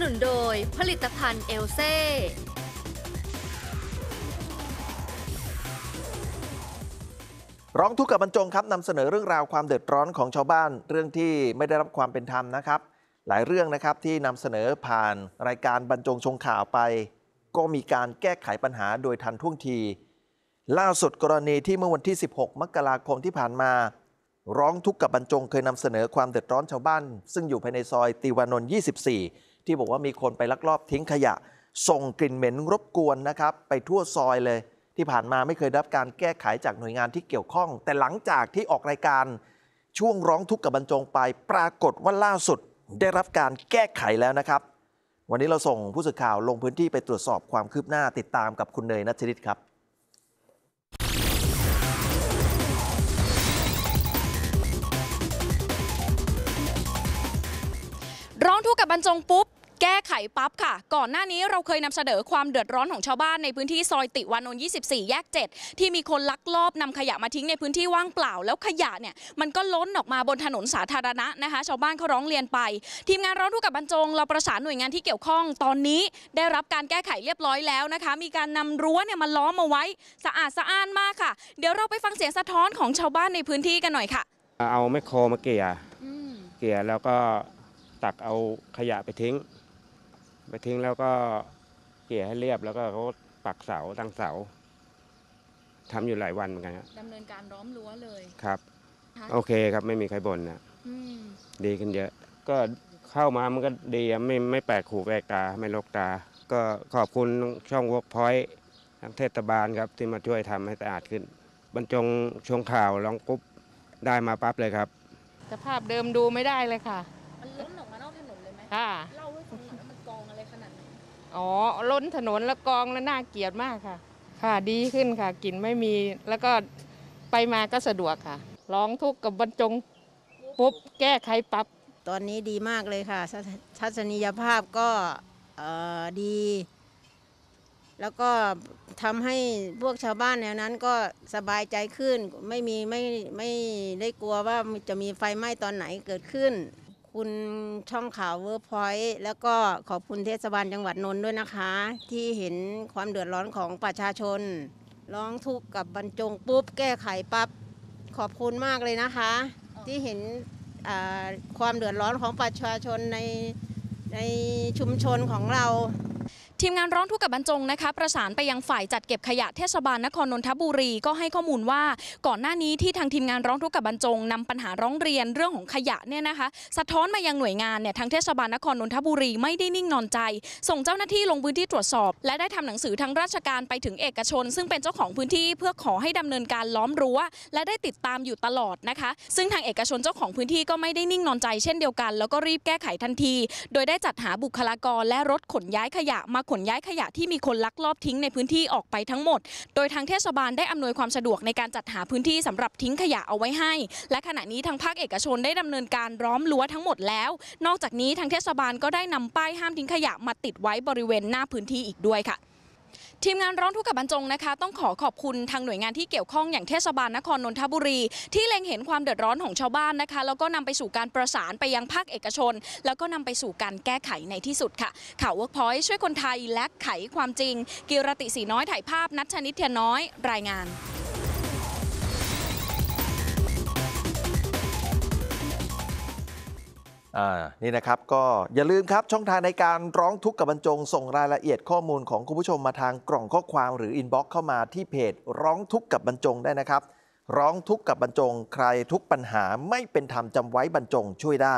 นุนโดยผลิตภัณฑ์เอลเซ่ร้องทุกข์กับบรรจงครับนำเสนอเรื่องราวความเดือดร้อนของชาวบ้าน เรื่องที่ไม่ได้รับความเป็นธรรมนะครับ หลายเรื่องนะครับที่นำเสนอผ่านรายการบรรจงชงข่าวไป ก็มีการแก้ไขปัญหาโดยทันท่วงที ล่าสุดกรณีที่เมื่อวันที่ 16มกราคมที่ผ่านมา ร้องทุกข์กับบรรจงเคยนำเสนอความเดือดร้อนชาวบ้าน ซึ่งอยู่ภายในซอยติวานนท์24ที่บอกว่ามีคนไปลักลอบทิ้งขยะ ส่งกลิ่นเหม็นรบกวนนะครับ ไปทั่วซอยเลย ที่ผ่านมาไม่เคยรับการแก้ไขจากหน่วยงานที่เกี่ยวข้อง แต่หลังจากที่ออกรายการ ช่วงร้องทุกข์กับบรรจงไป ปรากฏว่าล่าสุดได้รับการแก้ไขแล้วนะครับ วันนี้เราส่งผู้สื่อข่าวลงพื้นที่ไปตรวจสอบความคืบหน้าติดตามกับคุณเนยนัชริตครับ ร้องทุกข์กับบรรจงปุ๊บแก้ไขปั๊บค่ะ ก่อนหน้านี้เราเคยนำเสนอความเดือดร้อนของชาวบ้านในพื้นที่ซอยติวานนท์24 แยก 7 ที่มีคนลักลอบนำขยะมาทิ้งในพื้นที่ว่างเปล่า แล้วขยะเนี่ย มันก็ล้นออกมาบนถนนสาธารณะนะคะ ชาวบ้านเขาร้องเรียนไป ทีมงานร้อนทุกข์กับบรรจง เราประสานหน่วยงานที่เกี่ยวข้อง ตอนนี้ได้รับการแก้ไขเรียบร้อยแล้วนะคะ มีการนำรั้วเนี่ยมาล้อมเอาไว้สะอาดสะอ้านมากค่ะ เดี๋ยวเราไปฟังเสียงสะท้อนของชาวบ้านในพื้นที่กันหน่อยค่ะ เอาแมคโครมาเกลี่ยเกลี่ยแล้วก็ตักเอาขยะไปทิ้งไปทิ้งแล้วก็เกลี่ยให้เรียบแล้วก็เขาปักเสา ตั้งเสาทำอยู่หลายวันเหมือนกันครับดำเนินการล้อมรั้วเลยครับ โอเคครับ ไม่มีใครบ่นนะดีขึ้นเยอะ ก็เข้ามามันก็ดีไม่ไม่แปลกหูแปลกตาไม่ลกตา ก็ขอบคุณช่องวอกพอยทั้ทางเทศบาลครับ ที่มาช่วยทำให้สะอาดขึ้น บรรจงช่วงข่าวลองปุ๊บได้มาปั๊บเลยครับ สภาพเดิมดูไม่ได้เลยค่ะมันล้นออกมานอกถนนเลยไหมค่ะเล่าให้อ๋อล้นถนนแล้วกองแล้วน่าเกลียดมากค่ะ ค่ะดีขึ้นค่ะกลิ่นไม่มีแล้วก็ไปมาก็สะดวกค่ะ ร้องทุกข์กับบรรจง ปุ๊บ แก้ไขปับตอนนี้ดีมากเลยค่ะ ทัศนียภาพก็ดี แล้วก็ทำให้พวกชาวบ้านแถวนั้นก็สบายใจขึ้น ไม่มีไม่ไม่ได้กลัวว่าจะมีไฟไหม้ตอนไหนเกิดขึ้นคุณช่องข่าวเวิร์กพอยต์แล้วก็ขอบคุณเทศบาลจังหวัดนนท์ด้วยนะคะ ที่เห็นความเดือดร้อนของประชาชน ร้องทุกข์กับบรรจงปุ๊บ แก้ไขปับ๊บขอบคุณมากเลยนะคะ ที่เห็นความเดือดร้อนของประชาชนในในชุมชนของเราทีมงานร้องทุกข์กับบรรจงนะคะประสานไปยังฝ่ายจัดเก็บขยะเทศบาลนครนนทบุรีก็ให้ข้อมูลว่าก่อนหน้านี้ที่ทางทีมงานร้องทุกข์กับบรรจง นำปัญหาร้องเรียนเรื่องของขยะเนี่ยนะคะสะท้อนมายังหน่วยงานเนี่ยทางเทศบาลนครนนทบุรีไม่ได้นิ่งนอนใจ ส่งเจ้าหน้าที่ลงพื้นที่ตรวจสอบ และได้ทำหนังสือทางราชการไปถึงเอกชน ซึ่งเป็นเจ้าของพื้นที่เพื่อขอให้ดำเนินการล้อมรั้วและได้ติดตามอยู่ตลอดนะคะซึ่งทางเอกชนเจ้าของพื้นที่ก็ไม่ได้นิ่งนอนใจ เช่นเดียวกัน แล้วก็รีบแก้ไขทันที โดยได้จัดหาบุคลากรและรถขนย้ายขยะมาขนย้ายขยะที่มีคนลักลอบทิ้งในพื้นที่ออกไปทั้งหมด โดยทางเทศบาลได้อำนวยความสะดวกในการจัดหาพื้นที่สำหรับทิ้งขยะเอาไว้ให้ และขณะนี้ทางภาคเอกชนได้ดำเนินการร้อมรั้วทั้งหมดแล้ว นอกจากนี้ทางเทศบาลก็ได้นำป้ายห้ามทิ้งขยะมาติดไว้บริเวณหน้าพื้นที่อีกด้วยค่ะทีมงานร้อนทุกข์กับบรรจงนะคะ ต้องขอขอบคุณทางหน่วยงานที่เกี่ยวข้องอย่างเทศบาลนครนนทบุรี ที่เล็งเห็นความเดือดร้อนของชาวบ้านนะคะ แล้วก็นำไปสู่การประสานไปยังภาคเอกชน แล้วก็นำไปสู่การแก้ไขในที่สุดค่ะข่าวเวิร์กพอยต์ช่วยคนไทยและไขความจริง กิรติสีน้อยถ่ายภาพนัชนิดเทียน้อย รายงานนี่นะครับก็อย่าลืมครับช่องทางในการร้องทุกข์กับบรรจงส่งรายละเอียดข้อมูลของคุณผู้ชมมาทางกล่องข้อความหรืออินบ็อกซ์เข้ามาที่เพจร้องทุกข์กับบรรจงได้นะครับ ร้องทุกข์กับบรรจงใครทุกปัญหาไม่เป็นธรรมจำไว้บรรจงช่วยได้